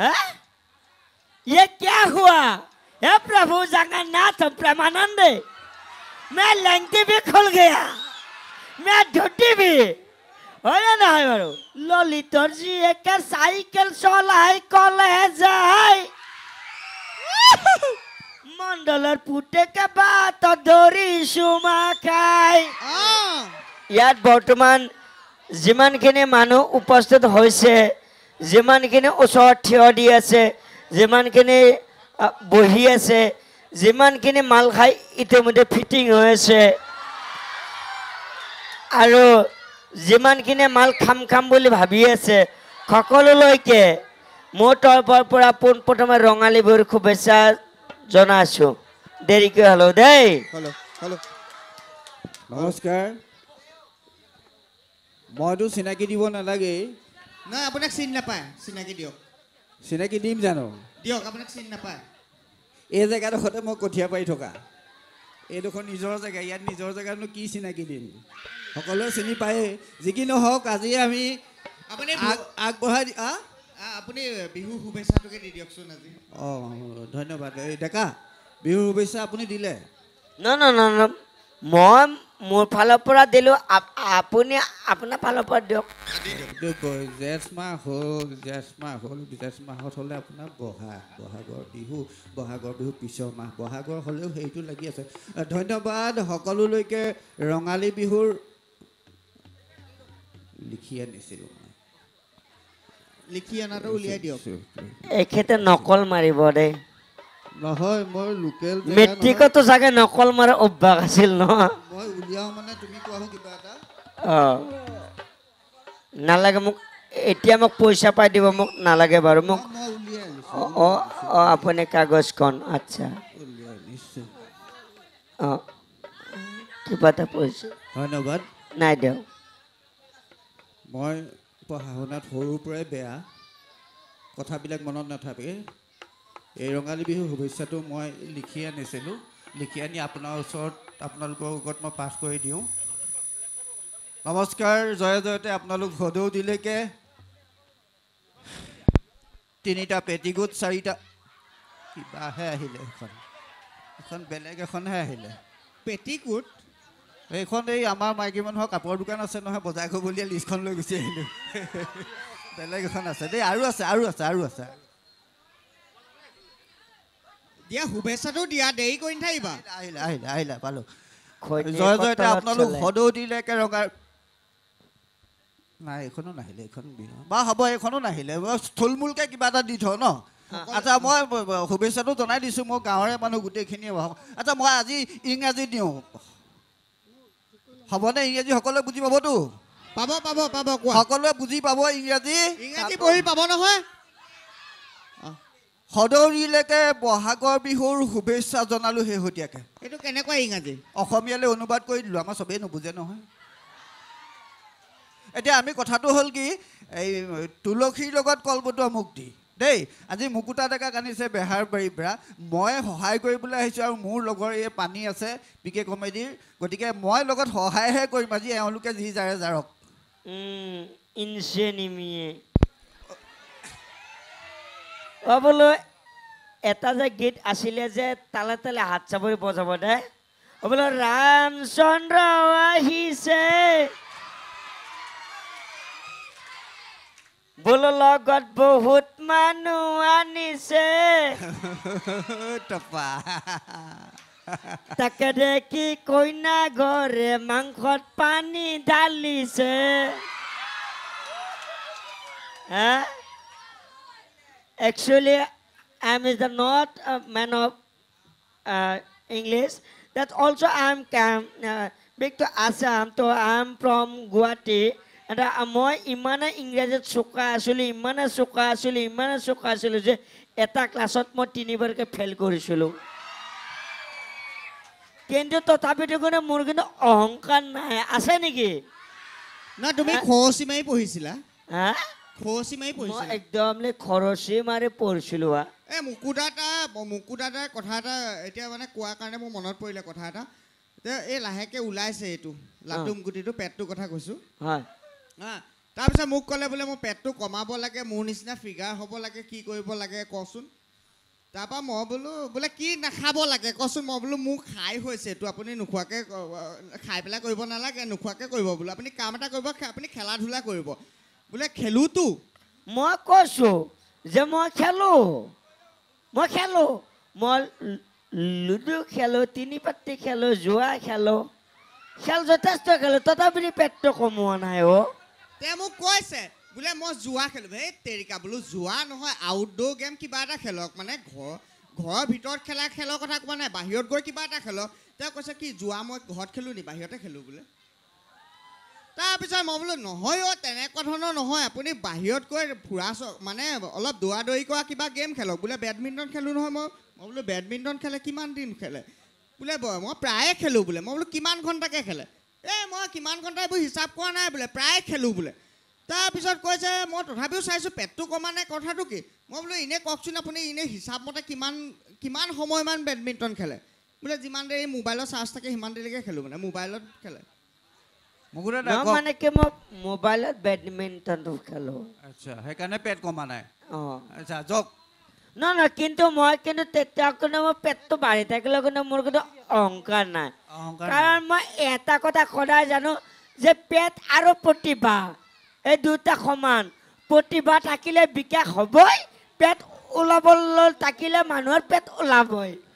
है हाँ? ये क्या हुआ हे प्रभु जगन्नाथ प्रेमानंद मैं लंकी भी खुल गया मैं झूठी भी अरे जी एक साइकिल चला है कॉलेज है मंडलर पुटे के बात तो धरी सुमा खाय ইয়াত বর্তমান যিমানখিনি মানুহ উপস্থিত হৈছে যিমানখিনি ওচৰত থিয় দি আছে যিমানখিনি বহি আছে যিমানখিনি মাল খাই ইতিমধ্যে ফিটিং হৈ আছে আৰু যিমানখিনি মাল খাম খাম বুলি ভাবি আছে সকলোলৈকে মোৰ তৰফৰ পৰা পোনপ্ৰথমে ৰঙালীবোৰ শুভেচ্ছা জনাইছোঁ দেৰিকৈ হ'লো দেই নমস্কাৰ মইতো চিনাকি দিব নালাগেই Nah, apa nak sini apa? Sini lagi diok. Sini lagi dim jano. Diok, apa nak sini apa? Eh, saya kata kau mau kau tiap hari toka. Eh, tuh kau ni jor saja, ya ni jor saja, nu kisi nak kirim. Kalau sini pakai, jadi nu hok aja kami. Apa ni? Ag bahari, ah? Apa ni? Bihu hubesa tu ke diok so nanti. Oh, dah nampak. Deka, bihu hubesa apa ni dile? No, no, no, no. Mom, মোৰ ফালৰ পৰা দিলো আপুনি আপোনাৰ ফালৰ পৰা দিয়ক জেঠ হ'ল জেঠ হ'ল জেঠ মাহত হ'লে আপোনাৰ বহাগ বহাগৰ বিহু বহাগৰ বিহু পিছৰ মাহ বহাগৰ হ'লেও সেইটো লাগি আছে ধন্যবাদ সকলোলৈকে ৰঙালী বিহুৰ লিখি আনিছিলো লিখি অনাটো উলিয়াই দিয়ক এখেতে নকল মাৰিব দেই নহয় মই লোকেল মেট্ৰিকতো চাগে নকল মৰা অভ্যাস আছিল নহয় উলিয়াও মানে তুমি নালাগে মোক এতিয়া মোক পইচা পাই দিব মোক নালাগে বাৰু মোক অঁ আপুনি কাগজখন আচ্ছা অঁ ধন্যবাদ নাই দিয়ক মই পঢ়া শুনাত সৰুৰ পৰাই বেয়া কথাবিলাক মনত নাথাকে এই ৰঙালী বিহুৰ শুভেচ্ছাটো মই লিখি আনিছিলোঁ লিখি আনি আপোনাৰ ওচৰত আপোনালোকৰ লগত মই পাঠ কৰি দিওঁ নমস্কাৰ জয়ে জয়তে আপোনালোক হদৌ দিলেকে তিনিটা পেটিগুট চাৰিটা কিবাহে আহিলে এখন এখন বেলেগ এখনহে আহিলে পেটিকুট এইখন এই আমাৰ মাইকী মানুহৰ কাপোৰৰ দোকান আছে নহয় বজাৰ কৰিবলৈ লিষ্টখন লৈ গুচি আহিলোঁ বেলেগ এখন আছে দেই আৰু আছে আৰু আছে আৰু আছে দিয়া শুভেচ্ছাটো দিয়া দেৰি কৰি নাথাকিবা আহিলা আহিলা আহিলা পালো জয় জয় আপোনালোক সদৌতিলৈকে ৰঙা নাই এইখনো নাহিলে এইখন বা হ'ব এইখনো নাহিলে থুলমূলকে কিবা এটা দি থ ন আচ্ছা মই শুভেচ্ছাটো জনাই দিছোঁ মোৰ গাঁৱৰে মানুহ গোটেইখিনিয়ে আচ্ছা মই আজি ইংৰাজী দিওঁ হ'বনে ইংৰাজী সকলোৱে বুজি পাবতো পাব পাব পাব সকলোৱে বুজি পাব ইংৰাজী ইংৰাজী পঢ়ি পাব নহয় সদৰীলৈকে বহাগৰ বিহুৰ শুভেচ্ছা জনালোঁ শেহতীয়াকে এইটো কেনেকুৱা ইংৰাজী অসমীয়ালৈ অনুবাদ কৰি দিলোঁ আমাৰ চবেই নুবুজে নহয় এতিয়া আমি কথাটো হ'ল কি এই তুলসীৰ লগত মোক দি দেই আজি মুকুতা ডেকাক আনিছে বেহাৰবাৰীৰ পৰা মই সহায় কৰিবলৈ আহিছোঁ আৰু মোৰ লগৰ এই পানী আছে পি কে কমেডীৰ গতিকে মই লগত সহায়হে কৰিম আজি এওঁলোকে যি যাৰে যাৰক বোলো এটা যে গীত আছিলে যে তালে তালে হাত চাপৰি বজাব দে বোলো ৰাম চন্দ্ৰ আহিছে বোলো লগত বহুত মানুহ আনিছে তাকে দেখি কইনা ঘৰে মাংসত পানী ঢালিছে actually i am the not a man of uh, english that also i am uh, big to assam to i am from guwahati and uh, my imana english suka asuli imana suka asuli imana suka asuli je eta classot mo tinibar ke fail korisilu কিন্তু তথাপি দেখোনে মোৰ কিন্তু অহংকাৰ নাই আছে নেকি না তুমি খৰচি মাৰি পঢ়িছিলা হা একদমলে খৰচি মাৰি পৰিছিলো এই মুকুদাদা মুকুদাদাৰ কথা এটা এতিয়া মানে কোৱাৰ কাৰণে মোৰ মনত পৰিলে কথা এটা যে এই লাহেকৈ ওলাইছে লাটুম গুটিটো পেটটোৰ কথা কৈছোঁ তাৰপিছত মোক ক'লে বোলে মোৰ পেটটো কমাব লাগে মোৰ নিচিনা ফিগাৰ হ'ব লাগে কি কৰিব লাগে কচোন তাৰপৰা মই বোলো বোলে কি নাখাব লাগে কচোন মই বোলো মোৰ খাই হৈছে এইটো আপুনি নোখোৱাকৈ খাই পেলাই কৰিব নালাগে নোখোৱাকৈ কৰিব বোলো আপুনি কাম এটা কৰিব আপুনি খেলা ধূলা কৰিব বোলে খেলো তো মই কৈছোঁ যে মই খেলোঁ মই খেলোঁ মই লুডু খেলোঁ তিনি পাতি খেলোঁ জোৱা খেলোঁ খেল যথেষ্ট খেলোঁ তথাপি পেটটো কমোৱা নাই অ' তেওঁ মোক কৈছে বোলে মই জোৱা খেলোঁ এই তেৰিকা বোলো জোৱা নহয় আউটডোৰ গেম কিবা এটা খেলক মানে ঘৰ ঘৰৰ ভিতৰত খেলা খেলৰ কথা কোৱা নাই বাহিৰত গৈ কিবা এটা খেলক তেওঁ কৈছে কি জোৱা মই ঘৰত খেলোঁ নি বাহিৰতে খেলোঁ বোলে তাৰপিছত মই বোলো নহয় অ' তেনেকুৱা ধৰণৰ নহয় আপুনি বাহিৰত গৈ ফুৰা চ মানে অলপ দৌৰা দৌৰি কৰা কিবা গেম খেলক বোলে বেডমিণ্টন খেলোঁ নহয় মই মই বোলো বেডমিণ্টন খেলে কিমান দিন খেলে বোলে ব মই প্ৰায়ে খেলোঁ বোলে মই বোলো কিমান ঘণ্টাকৈ খেলে এই মই কিমান ঘণ্টা এইবোৰ হিচাপ কৰা নাই বোলে প্ৰায়ে খেলোঁ বোলে তাৰপিছত কৈছে মই তথাপিও চাইছোঁ পেটটো কমা নাই কথাটো কি মই বোলো এনেই কওকচোন আপুনি এনেই হিচাপমতে কিমান কিমান সময়মান বেডমিণ্টন খেলে বোলে যিমান দেৰি মোবাইলৰ চাৰ্জ থাকে সিমান দেৰিলৈকে খেলোঁ মানে মোবাইলত খেলে মগুৰা দা মই অহংকাৰ নাই মই এটা কথা সদায় জানো যে পেট আৰু প্ৰতিভা এই দুটা সমান প্ৰতিভা থাকিলে বিকাশ হ'বই পেট ওলাবলৈ থাকিলে মানুহৰ পেট ওলাবই